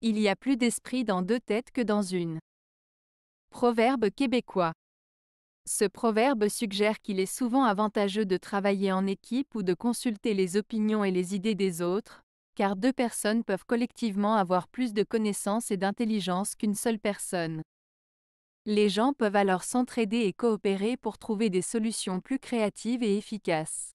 Il y a plus d'esprit dans deux têtes que dans une. Proverbe québécois. Ce proverbe suggère qu'il est souvent avantageux de travailler en équipe ou de consulter les opinions et les idées des autres, car deux personnes peuvent collectivement avoir plus de connaissances et d'intelligence qu'une seule personne. Les gens peuvent alors s'entraider et coopérer pour trouver des solutions plus créatives et efficaces.